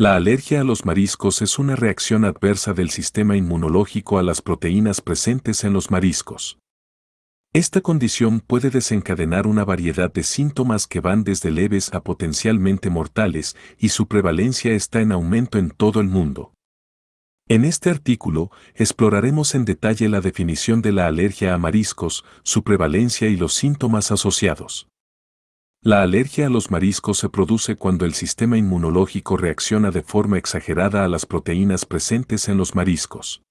La alergia a los mariscos es una reacción adversa del sistema inmunológico a las proteínas presentes en los mariscos. Esta condición puede desencadenar una variedad de síntomas que van desde leves a potencialmente mortales y su prevalencia está en aumento en todo el mundo. En este artículo, exploraremos en detalle la definición de la alergia a mariscos, su prevalencia y los síntomas asociados. La alergia a los mariscos se produce cuando el sistema inmunológico reacciona de forma exagerada a las proteínas presentes en los mariscos.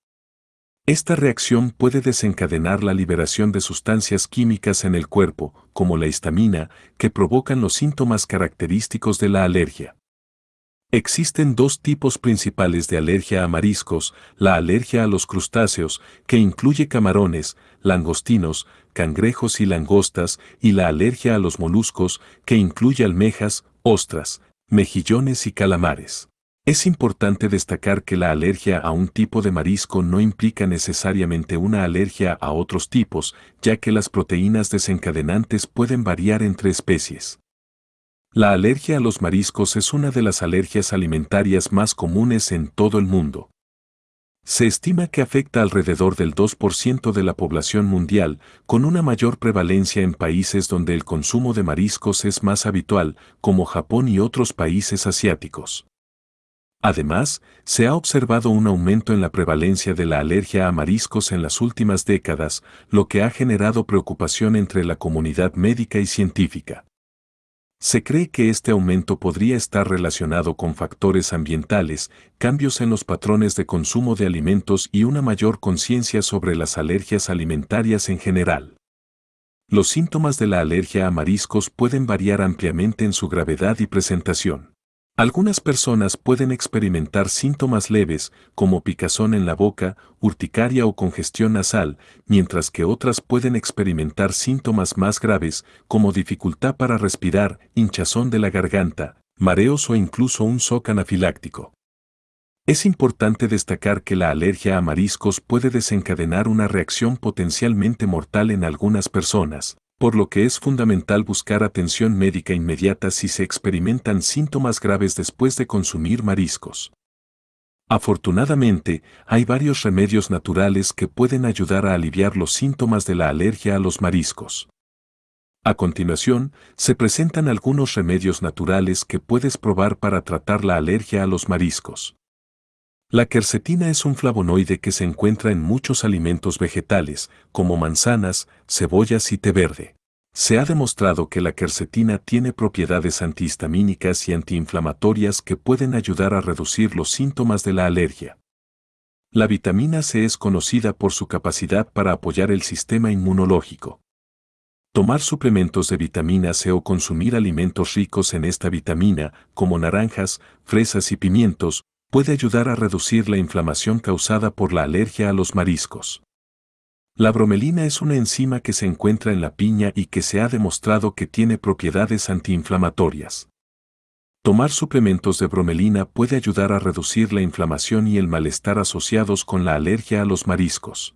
Esta reacción puede desencadenar la liberación de sustancias químicas en el cuerpo, como la histamina, que provocan los síntomas característicos de la alergia. Existen dos tipos principales de alergia a mariscos, la alergia a los crustáceos, que incluye camarones, langostinos, cangrejos y langostas, y la alergia a los moluscos, que incluye almejas, ostras, mejillones y calamares. Es importante destacar que la alergia a un tipo de marisco no implica necesariamente una alergia a otros tipos, ya que las proteínas desencadenantes pueden variar entre especies. La alergia a los mariscos es una de las alergias alimentarias más comunes en todo el mundo. Se estima que afecta alrededor del 2% de la población mundial, con una mayor prevalencia en países donde el consumo de mariscos es más habitual, como Japón y otros países asiáticos. Además, se ha observado un aumento en la prevalencia de la alergia a mariscos en las últimas décadas, lo que ha generado preocupación entre la comunidad médica y científica. Se cree que este aumento podría estar relacionado con factores ambientales, cambios en los patrones de consumo de alimentos y una mayor conciencia sobre las alergias alimentarias en general. Los síntomas de la alergia a mariscos pueden variar ampliamente en su gravedad y presentación. Algunas personas pueden experimentar síntomas leves como picazón en la boca, urticaria o congestión nasal, mientras que otras pueden experimentar síntomas más graves como dificultad para respirar, hinchazón de la garganta, mareos o incluso un shock anafiláctico. Es importante destacar que la alergia a mariscos puede desencadenar una reacción potencialmente mortal en algunas personas, por lo que es fundamental buscar atención médica inmediata si se experimentan síntomas graves después de consumir mariscos. Afortunadamente, hay varios remedios naturales que pueden ayudar a aliviar los síntomas de la alergia a los mariscos. A continuación, se presentan algunos remedios naturales que puedes probar para tratar la alergia a los mariscos. La quercetina es un flavonoide que se encuentra en muchos alimentos vegetales, como manzanas, cebollas y té verde. Se ha demostrado que la quercetina tiene propiedades antihistamínicas y antiinflamatorias que pueden ayudar a reducir los síntomas de la alergia. La vitamina C es conocida por su capacidad para apoyar el sistema inmunológico. Tomar suplementos de vitamina C o consumir alimentos ricos en esta vitamina, como naranjas, fresas y pimientos, puede ayudar a reducir la inflamación causada por la alergia a los mariscos. La bromelina es una enzima que se encuentra en la piña y que se ha demostrado que tiene propiedades antiinflamatorias. Tomar suplementos de bromelina puede ayudar a reducir la inflamación y el malestar asociados con la alergia a los mariscos.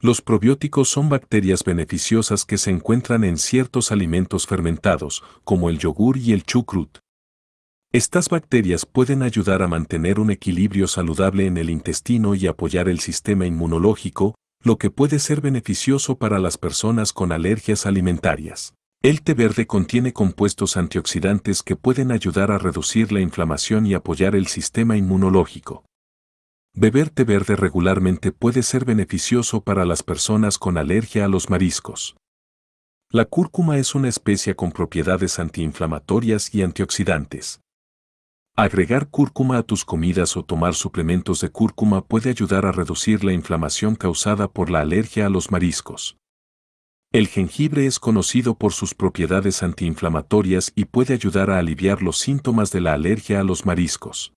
Los probióticos son bacterias beneficiosas que se encuentran en ciertos alimentos fermentados, como el yogur y el chucrut, estas bacterias pueden ayudar a mantener un equilibrio saludable en el intestino y apoyar el sistema inmunológico, lo que puede ser beneficioso para las personas con alergias alimentarias. El té verde contiene compuestos antioxidantes que pueden ayudar a reducir la inflamación y apoyar el sistema inmunológico. Beber té verde regularmente puede ser beneficioso para las personas con alergia a los mariscos. La cúrcuma es una especie con propiedades antiinflamatorias y antioxidantes. Agregar cúrcuma a tus comidas o tomar suplementos de cúrcuma puede ayudar a reducir la inflamación causada por la alergia a los mariscos. El jengibre es conocido por sus propiedades antiinflamatorias y puede ayudar a aliviar los síntomas de la alergia a los mariscos.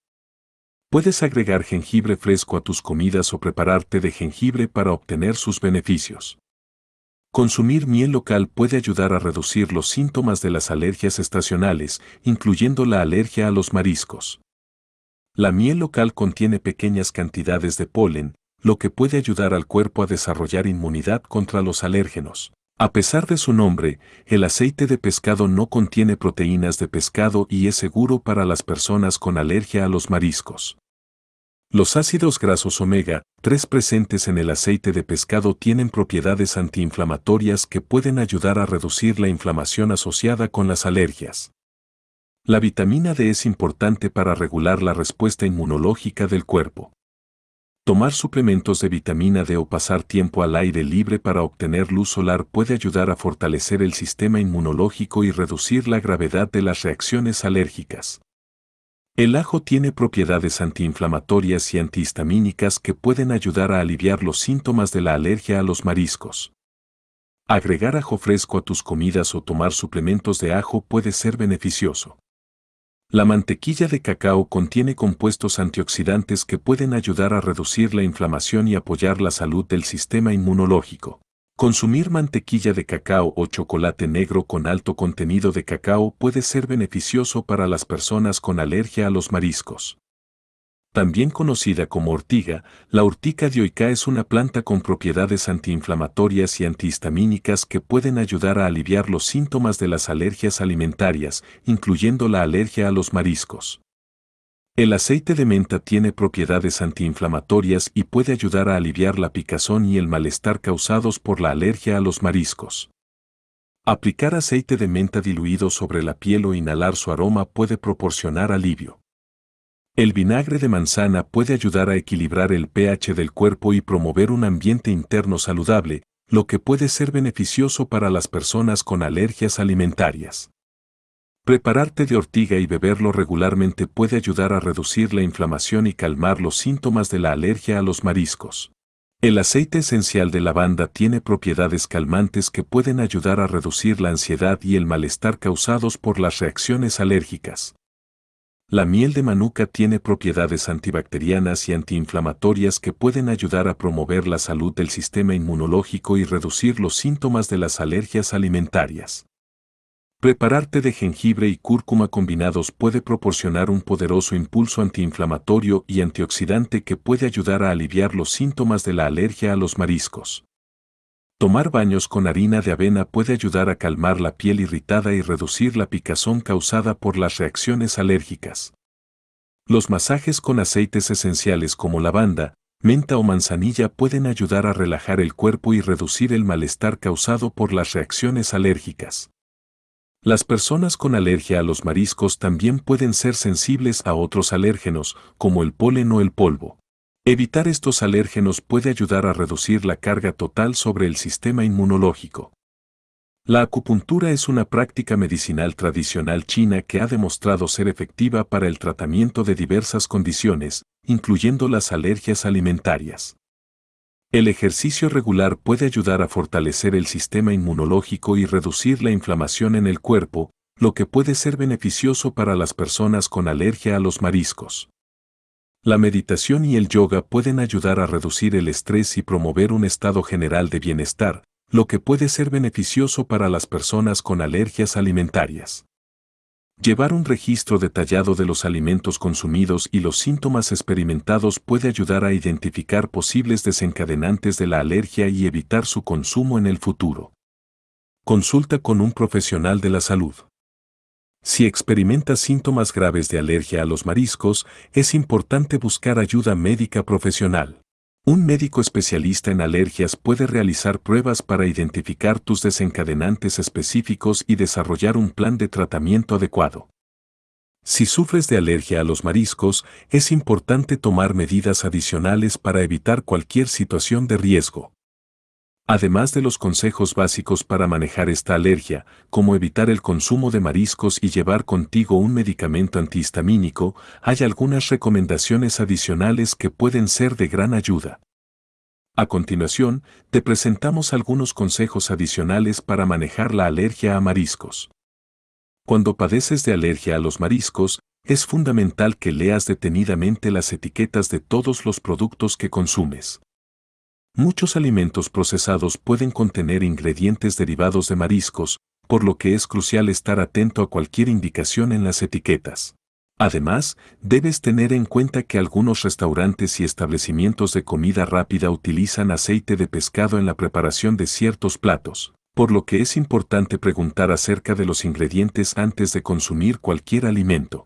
Puedes agregar jengibre fresco a tus comidas o prepararte de jengibre para obtener sus beneficios. Consumir miel local puede ayudar a reducir los síntomas de las alergias estacionales, incluyendo la alergia a los mariscos. La miel local contiene pequeñas cantidades de polen, lo que puede ayudar al cuerpo a desarrollar inmunidad contra los alérgenos. A pesar de su nombre, el aceite de pescado no contiene proteínas de pescado y es seguro para las personas con alergia a los mariscos. Los ácidos grasos omega 3 presentes en el aceite de pescado tienen propiedades antiinflamatorias que pueden ayudar a reducir la inflamación asociada con las alergias. La vitamina D es importante para regular la respuesta inmunológica del cuerpo. Tomar suplementos de vitamina D o pasar tiempo al aire libre para obtener luz solar puede ayudar a fortalecer el sistema inmunológico y reducir la gravedad de las reacciones alérgicas. El ajo tiene propiedades antiinflamatorias y antihistamínicas que pueden ayudar a aliviar los síntomas de la alergia a los mariscos. Agregar ajo fresco a tus comidas o tomar suplementos de ajo puede ser beneficioso. La mantequilla de cacao contiene compuestos antioxidantes que pueden ayudar a reducir la inflamación y apoyar la salud del sistema inmunológico. Consumir mantequilla de cacao o chocolate negro con alto contenido de cacao puede ser beneficioso para las personas con alergia a los mariscos. También conocida como ortiga, la ortica dioica es una planta con propiedades antiinflamatorias y antihistamínicas que pueden ayudar a aliviar los síntomas de las alergias alimentarias, incluyendo la alergia a los mariscos. El aceite de menta tiene propiedades antiinflamatorias y puede ayudar a aliviar la picazón y el malestar causados por la alergia a los mariscos. Aplicar aceite de menta diluido sobre la piel o inhalar su aroma puede proporcionar alivio. El vinagre de manzana puede ayudar a equilibrar el pH del cuerpo y promover un ambiente interno saludable, lo que puede ser beneficioso para las personas con alergias alimentarias. Prepararte de ortiga y beberlo regularmente puede ayudar a reducir la inflamación y calmar los síntomas de la alergia a los mariscos. El aceite esencial de lavanda tiene propiedades calmantes que pueden ayudar a reducir la ansiedad y el malestar causados por las reacciones alérgicas. La miel de manuka tiene propiedades antibacterianas y antiinflamatorias que pueden ayudar a promover la salud del sistema inmunológico y reducir los síntomas de las alergias alimentarias. Prepararte de jengibre y cúrcuma combinados puede proporcionar un poderoso impulso antiinflamatorio y antioxidante que puede ayudar a aliviar los síntomas de la alergia a los mariscos. Tomar baños con harina de avena puede ayudar a calmar la piel irritada y reducir la picazón causada por las reacciones alérgicas. Los masajes con aceites esenciales como lavanda, menta o manzanilla pueden ayudar a relajar el cuerpo y reducir el malestar causado por las reacciones alérgicas. Las personas con alergia a los mariscos también pueden ser sensibles a otros alérgenos, como el polen o el polvo. Evitar estos alérgenos puede ayudar a reducir la carga total sobre el sistema inmunológico. La acupuntura es una práctica medicinal tradicional china que ha demostrado ser efectiva para el tratamiento de diversas condiciones, incluyendo las alergias alimentarias. El ejercicio regular puede ayudar a fortalecer el sistema inmunológico y reducir la inflamación en el cuerpo, lo que puede ser beneficioso para las personas con alergia a los mariscos. La meditación y el yoga pueden ayudar a reducir el estrés y promover un estado general de bienestar, lo que puede ser beneficioso para las personas con alergias alimentarias. Llevar un registro detallado de los alimentos consumidos y los síntomas experimentados puede ayudar a identificar posibles desencadenantes de la alergia y evitar su consumo en el futuro. Consulta con un profesional de la salud. Si experimentas síntomas graves de alergia a los mariscos, es importante buscar ayuda médica profesional. Un médico especialista en alergias puede realizar pruebas para identificar tus desencadenantes específicos y desarrollar un plan de tratamiento adecuado. Si sufres de alergia a los mariscos, es importante tomar medidas adicionales para evitar cualquier situación de riesgo. Además de los consejos básicos para manejar esta alergia, como evitar el consumo de mariscos y llevar contigo un medicamento antihistamínico, hay algunas recomendaciones adicionales que pueden ser de gran ayuda. A continuación, te presentamos algunos consejos adicionales para manejar la alergia a mariscos. Cuando padeces de alergia a los mariscos, es fundamental que leas detenidamente las etiquetas de todos los productos que consumes. Muchos alimentos procesados pueden contener ingredientes derivados de mariscos, por lo que es crucial estar atento a cualquier indicación en las etiquetas. Además, debes tener en cuenta que algunos restaurantes y establecimientos de comida rápida utilizan aceite de pescado en la preparación de ciertos platos, por lo que es importante preguntar acerca de los ingredientes antes de consumir cualquier alimento.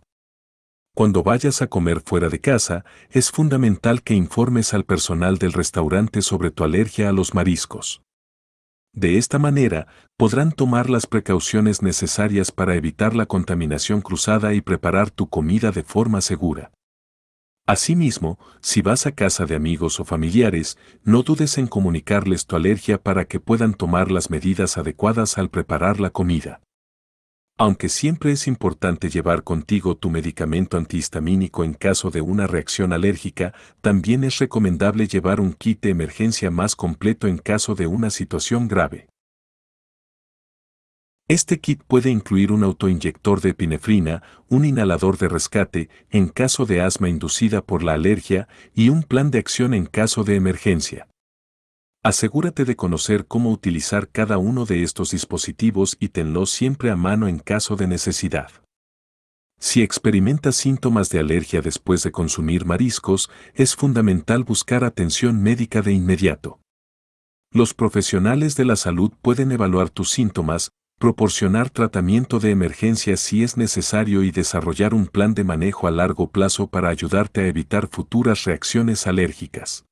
Cuando vayas a comer fuera de casa, es fundamental que informes al personal del restaurante sobre tu alergia a los mariscos. De esta manera, podrán tomar las precauciones necesarias para evitar la contaminación cruzada y preparar tu comida de forma segura. Asimismo, si vas a casa de amigos o familiares, no dudes en comunicarles tu alergia para que puedan tomar las medidas adecuadas al preparar la comida. Aunque siempre es importante llevar contigo tu medicamento antihistamínico en caso de una reacción alérgica, también es recomendable llevar un kit de emergencia más completo en caso de una situación grave. Este kit puede incluir un autoinyector de epinefrina, un inhalador de rescate en caso de asma inducida por la alergia y un plan de acción en caso de emergencia. Asegúrate de conocer cómo utilizar cada uno de estos dispositivos y tenlos siempre a mano en caso de necesidad. Si experimentas síntomas de alergia después de consumir mariscos, es fundamental buscar atención médica de inmediato. Los profesionales de la salud pueden evaluar tus síntomas, proporcionar tratamiento de emergencia si es necesario y desarrollar un plan de manejo a largo plazo para ayudarte a evitar futuras reacciones alérgicas.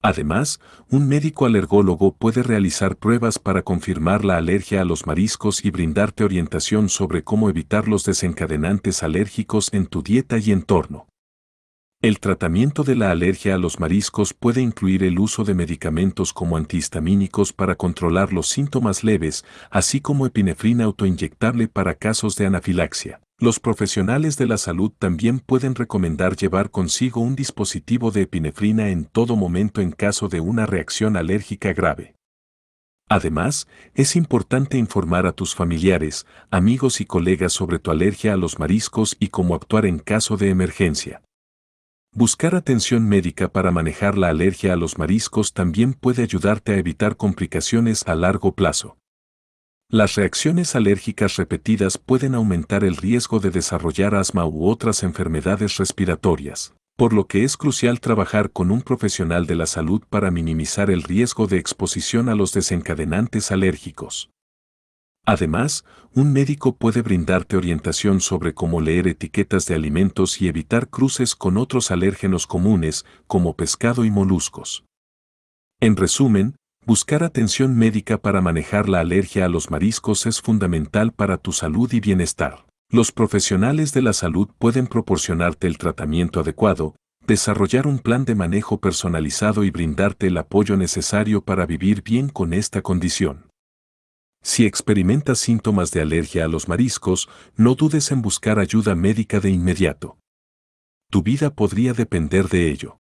Además, un médico alergólogo puede realizar pruebas para confirmar la alergia a los mariscos y brindarte orientación sobre cómo evitar los desencadenantes alérgicos en tu dieta y entorno. El tratamiento de la alergia a los mariscos puede incluir el uso de medicamentos como antihistamínicos para controlar los síntomas leves, así como epinefrina autoinyectable para casos de anafilaxia. Los profesionales de la salud también pueden recomendar llevar consigo un dispositivo de epinefrina en todo momento en caso de una reacción alérgica grave. Además, es importante informar a tus familiares, amigos y colegas sobre tu alergia a los mariscos y cómo actuar en caso de emergencia. Buscar atención médica para manejar la alergia a los mariscos también puede ayudarte a evitar complicaciones a largo plazo. Las reacciones alérgicas repetidas pueden aumentar el riesgo de desarrollar asma u otras enfermedades respiratorias, por lo que es crucial trabajar con un profesional de la salud para minimizar el riesgo de exposición a los desencadenantes alérgicos. Además, un médico puede brindarte orientación sobre cómo leer etiquetas de alimentos y evitar cruces con otros alérgenos comunes como pescado y moluscos. En resumen, Buscar atención médica para manejar la alergia a los mariscos es fundamental para tu salud y bienestar. Los profesionales de la salud pueden proporcionarte el tratamiento adecuado, desarrollar un plan de manejo personalizado y brindarte el apoyo necesario para vivir bien con esta condición. Si experimentas síntomas de alergia a los mariscos, no dudes en buscar ayuda médica de inmediato. Tu vida podría depender de ello.